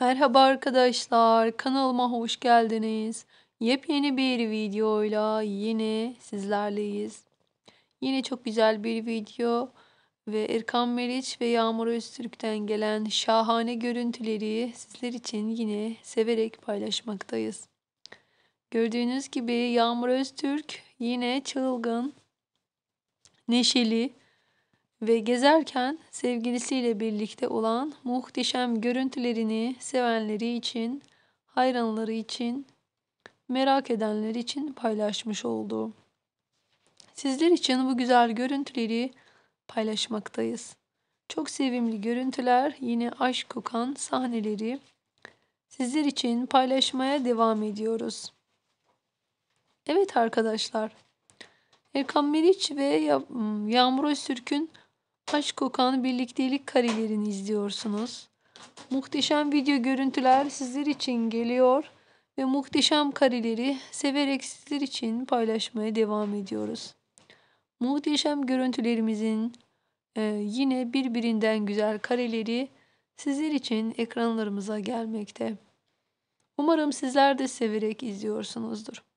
Merhaba arkadaşlar, kanalıma hoş geldiniz. Yepyeni bir videoyla yine sizlerleyiz. Yine çok güzel bir video ve Erkan Meriç ve Yağmur Öztürk'ten gelen şahane görüntüleri sizler için yine severek paylaşmaktayız. Gördüğünüz gibi Yağmur Öztürk yine çılgın, neşeli ve gezerken sevgilisiyle birlikte olan muhteşem görüntülerini sevenleri için, hayranları için, merak edenler için paylaşmış oldu. Sizler için bu güzel görüntüleri paylaşmaktayız. Çok sevimli görüntüler, yine aşk kokan sahneleri sizler için paylaşmaya devam ediyoruz. Evet arkadaşlar, Erkan Meriç ve Yağmur Öztürk'ün aşk kokan birliktelik karelerini izliyorsunuz. Muhteşem video görüntüler sizler için geliyor ve muhteşem kareleri severek sizler için paylaşmaya devam ediyoruz. Muhteşem görüntülerimizin e, yine birbirinden güzel kareleri sizler için ekranlarımıza gelmekte. Umarım sizler de severek izliyorsunuzdur.